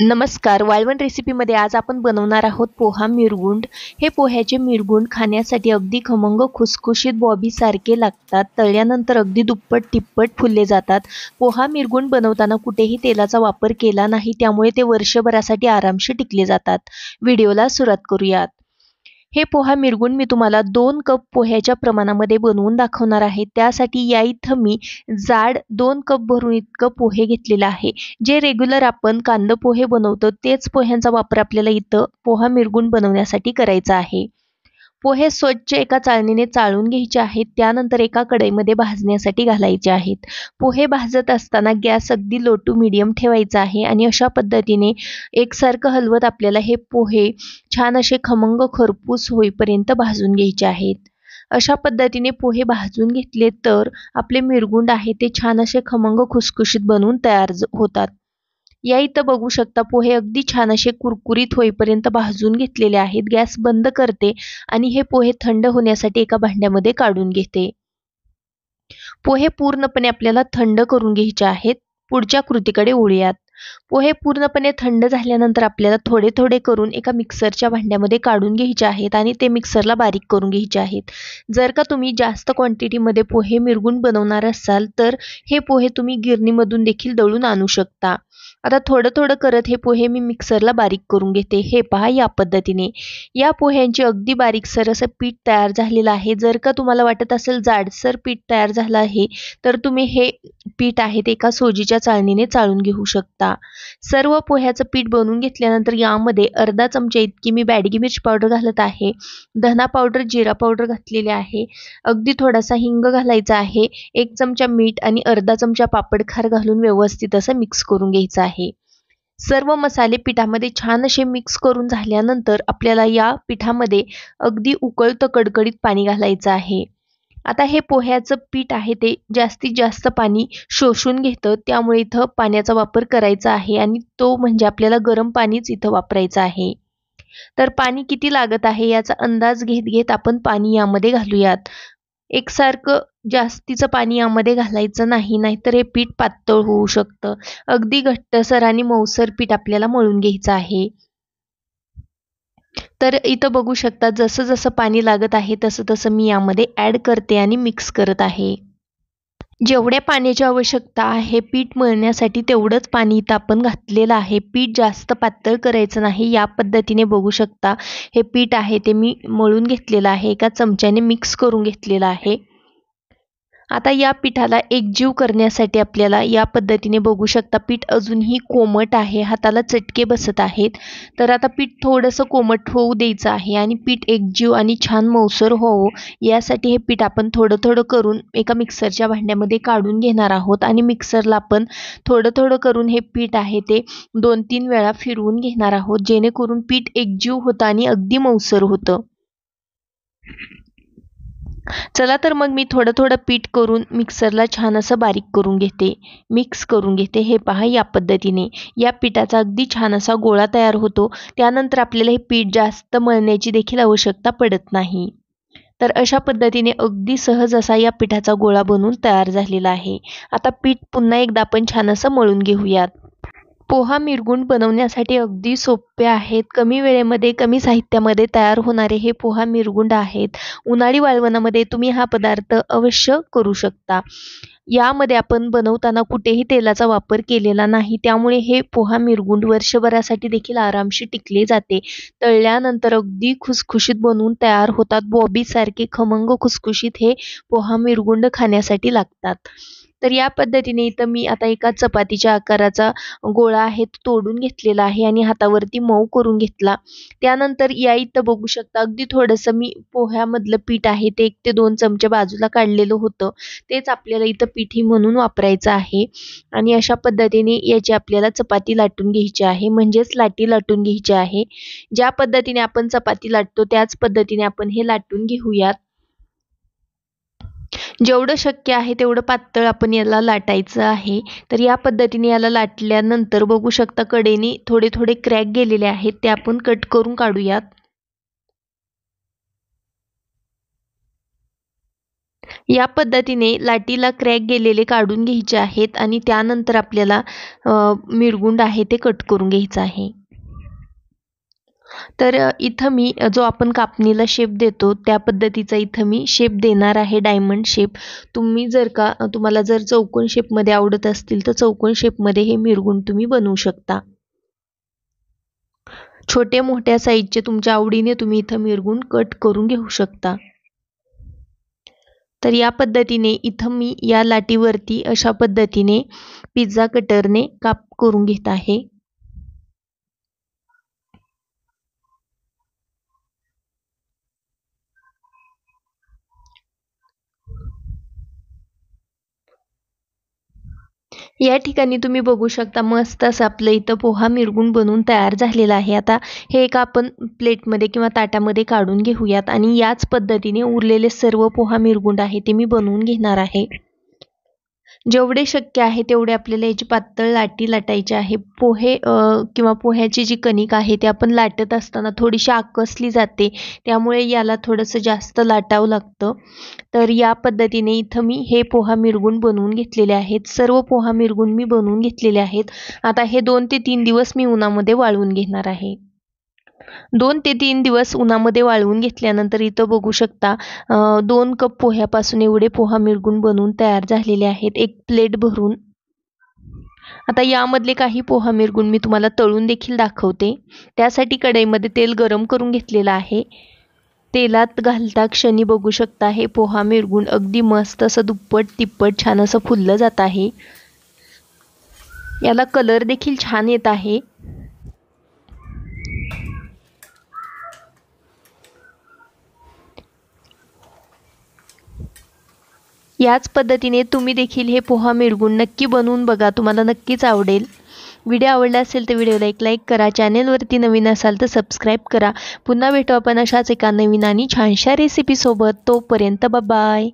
नमस्कार वाळवण रेसिपीमध्ये आज आपण बनवणार आहोत पोहा मिरगुंड हे पोह्याचे मिरगुंड खाण्यासाठी अगदी खमंग खुसखुशीत बॉबीसारखे लागतात तळल्यानंतर अगदी दुप्पट तिप्पट फुलले जातात पोहा मिरगुंड बनवताना कुठेही तेलाचा वापर केला नाही त्यामुळे ते वर्षभरासाठी आरामशी टिकले जातात व्हिडिओला सुरुवात करूयात हे पोहा मिरगून मी तुम्हाला दोन कप पोह्याच्या प्रमाणामध्ये बनवून दाखवणार आहे त्यासाठी या इथं मी जाड दोन कप भरून इतकं पोहे घेतलेलं आहे जे रेग्युलर आपण कांदा पोहे बनवतो तेच पोह्यांचा वापर आपल्याला इथं पोहा मिरगून बनवण्यासाठी करायचा आहे पोहे स्वच्छ एका चाळणीने चाळून घ्यायचे आहेत त्यानंतर एका कढईमध्ये भाजण्यासाठी घालायचे आहेत पोहे भाजत असताना गॅस अगदी लो टू मिडियम ठेवायचा आहे आणि अशा पद्धतीने एकसारखं हलवत आपल्याला हे पोहे छान असे खमंग खरपूस होईपर्यंत भाजून घ्यायचे आहेत अशा पद्धतीने पोहे भाजून घेतले तर आपले मिरगुंड आहे ते छान असे खमंग खुसखुशीत बनवून तयार होतात या इथं बघू शकता पोहे अगदी छान असे कुरकुरीत होईपर्यंत भाजून घेतलेले आहेत गॅस बंद करते आणि हे पोहे थंड होण्यासाठी एका भांड्यामध्ये काढून घेते पोहे पूर्णपणे आपल्याला थंड करून घ्यायचे आहेत पुढच्या कृतीकडे ओळूयात पोहे पूर्णपणे थंड झाल्यानंतर आपल्याला थोडे थोडे करून एका मिक्सरच्या भांड्यामध्ये काढून घ्यायचे आहेत आणि ते मिक्सरला बारीक करून घ्यायचे आहेत जर का तुम्ही जास्त क्वांटिटीमध्ये पोहे मिरगून बनवणार असाल तर हे पोहे तुम्ही गिरणीमधून देखील दळून आणू शकता आता थोडं थोडं करत हे पोहे मी मिक्सरला बारीक करून घेते हे पहा या पद्धतीने या पोह्यांची अगदी बारीकसर असं पीठ तयार झालेलं आहे जर का तुम्हाला वाटत असेल जाडसर पीठ तयार झालं आहे तर तुम्ही हे पीठ आहे ते एका सोजीच्या चाळणीने चाळून घेऊ शकता सर्व पोह्याचं पीठ बनवून घेतल्यानंतर यामध्ये अर्धा चमचा इतकी मी बॅडगी मिरची पावडर घालत आहे धना पावडर जिरा पावडर घातलेली आहे अगदी थोडासा हिंग घालायचा आहे एक चमचा मीठ आणि अर्धा चमचा पापड खार घालून व्यवस्थित असं मिक्स करून घ्यायचं आहे सर्व मसाले पिठामध्ये छान असे मिक्स करून झाल्यानंतर आपल्याला या पिठामध्ये अगदी उकळतं कडकडीत पाणी घालायचं आहे आता हे पोह्याचं पीठ आहे ते जास्तीत जास्त पाणी शोषून घेतं त्यामुळे इथं पाण्याचा वापर करायचा आहे आणि तो म्हणजे आपल्याला गरम पाणीच इथं वापरायचं आहे तर पाणी किती लागत आहे याचा अंदाज घेत घेत आपण पाणी यामध्ये घालूयात एकसारखं जास्तीचं पाणी यामध्ये घालायचं नाही नाहीतर हे पीठ पातळ होऊ शकतं अगदी घट्टसर आणि मऊसर पीठ आपल्याला मळून घ्यायचं आहे तर इथं बघू शकता जसं जसं पाणी लागत आहे तसं तसं मी यामध्ये ॲड करते आणि मिक्स करत आहे जेवढ्या पाण्याची आवश्यकता आहे पीठ मळण्यासाठी तेवढंच पाणी इथं आपण घातलेलं आहे पीठ जास्त पातळ करायचं नाही या पद्धतीने बघू शकता हे पीठ आहे ते मी मळून घेतलेलं आहे एका चमच्याने मिक्स करून घेतलेलं आहे आता या पिठाला एकजीव करण्यासाठी आपल्याला या पद्धतीने बघू शकता पीठ अजूनही कोमट आहे हाताला चटके बसत आहेत तर आता पीठ थोडंसं कोमट होऊ द्यायचं आहे आणि पीठ एकजीव आणि छान मौसर व्हावं यासाठी हे पीठ आपण थोडं थोडं करून एका मिक्सरच्या भांड्यामध्ये काढून घेणार आहोत आणि मिक्सरला आपण थोडं थोडं करून हे पीठ आहे ते दोन तीन वेळा फिरवून घेणार आहोत जेणेकरून पीठ एकजीव होतं आणि अगदी मौसर होतं चला तर मग मी थोडं थोडं पीठ करून मिक्सरला छान असं बारीक करून घेते मिक्स करून घेते हे पहा या पद्धतीने या पिठाचा अगदी छान असा गोळा तयार होतो त्यानंतर आपल्याला हे पीठ जास्त मळण्याची देखील आवश्यकता पडत नाही तर अशा पद्धतीने अगदी सहज असा या पिठाचा गोळा बनून तयार झालेला आहे आता पीठ पुन्हा एकदा आपण छान असं मळून घेऊयात पोहा मिरगुंड बनवण्यासाठी अगदी सोपे आहेत कमी वेळेमध्ये कमी साहित्यामध्ये तयार होणारे हे पोहा मिरगुंड आहेत उन्हाळी वाळवणामध्ये तुम्ही हा पदार्थ अवश्य करू शकता यामध्ये आपण बनवताना कुठेही तेलाचा वापर केलेला नाही त्यामुळे हे पोहा मिरगुंड वर्षभरासाठी देखील आरामशी टिकले जाते तळल्यानंतर अगदी खुसखुशीत बनवून तयार होतात बॉबीसारखे खमंग खुसखुशीत हे पोहा मिरगुंड खाण्यासाठी लागतात तर या पद्धतीने इथं मी आता एका चपातीच्या आकाराचा गोळा आहे तो तोडून घेतलेला आहे आणि हातावरती मऊ करून घेतला त्यानंतर या इथं बघू शकता अगदी थोडंसं मी पोह्यामधलं पीठ आहे ते एक ते दोन चमचे बाजूला काढलेलं होतं तेच आपल्याला इथं पिठी म्हणून वापरायचं आहे आणि अशा पद्धतीने याची आपल्याला चपाती लाटून घ्यायची आहे म्हणजेच लाटी लाटून घ्यायची आहे ज्या पद्धतीने आपण चपाती लाटतो त्याच पद्धतीने आपण हे लाटून घेऊयात जेवढं शक्य आहे तेवढं पातळ आपण याला लाटायचं आहे तर या पद्धतीने याला लाटल्यानंतर बघू शकता कडेने थोडे थोडे क्रॅक गेलेले आहेत ते आपण कट करून काढूयात या पद्धतीने लाटीला क्रॅक गेलेले काढून घ्यायचे आहेत आणि त्यानंतर आपल्याला मिरगुंड आहे ते कट करून घ्यायचं आहे तर इथं मी जो आपण कापणीला शेप देतो त्या पद्धतीचा इथं मी शेप देणार आहे डायमंड शेप तुम्ही जर का तुम्हाला जर चौकोन शेपमध्ये आवडत असतील तर चौकोन शेपमध्ये हे मिरगुण तुम्ही बनवू शकता छोटे मोठ्या साईजचे तुमच्या आवडीने तुम्ही इथं मिरगून कट करून घेऊ शकता तर या पद्धतीने इथं मी या लाटीवरती अशा पद्धतीने पिझ्झा कटरने काप करून घेत आहे या ठिकाणी तुम्ही बघू शकता मस्त असं आपलं इथं पोहा मिरगुण बनून तयार झालेला आहे आता हे एक आपण प्लेटमध्ये किंवा ताटामध्ये काढून घेऊयात आणि याच पद्धतीने उरलेले सर्व पोहा मिरगुंड आहे ते मी बनवून घेणार आहे जेवढे शक्य आहे तेवढे आपल्याला याची पातळ लाटी लाटायची आहे पोहे किंवा पोह्याची जी कणिक आहे ते आपण लाटत असताना थोडीशी आकसली जाते त्यामुळे याला थोडंसं जास्त लाटावं लागतं तर या पद्धतीने इथं मी हे पोहा मिरगून बनवून घेतलेले आहेत सर्व पोहा मिरगून मी बनवून घेतलेले आहेत आता हे दोन ते तीन दिवस मी उन्हामध्ये वाळवून घेणार आहे दोन ते तीन दिवस उन्हामध्ये वाळवून घेतल्यानंतर इथं बघू शकता दोन कप पोह्यापासून एवढे पोहा मिळगून बनवून तयार झालेले आहेत एक प्लेट भरून आता यामधले काही पोहा मिरगून मी तुम्हाला तळून देखील दाखवते त्यासाठी कढईमध्ये तेल गरम करून घेतलेलं आहे तेलात घालता क्षणी बघू शकता हे पोहा मिरगून अगदी मस्त असं दुप्पट तिप्पट छान असं फुललं जात आहे याला कलर देखील छान येत आहे याच पद्धतीने तुम्ही देखील हे पोहा मिळवून नक्की बनवून बघा तुम्हाला नक्कीच आवडेल व्हिडिओ आवडला असेल तर व्हिडिओला एक लाईक करा चॅनेलवरती नवीन असाल तर सबस्क्राईब करा पुन्हा भेटू आपण अशाच एका नवीन आणि छानशा रेसिपीसोबत तोपर्यंत बाय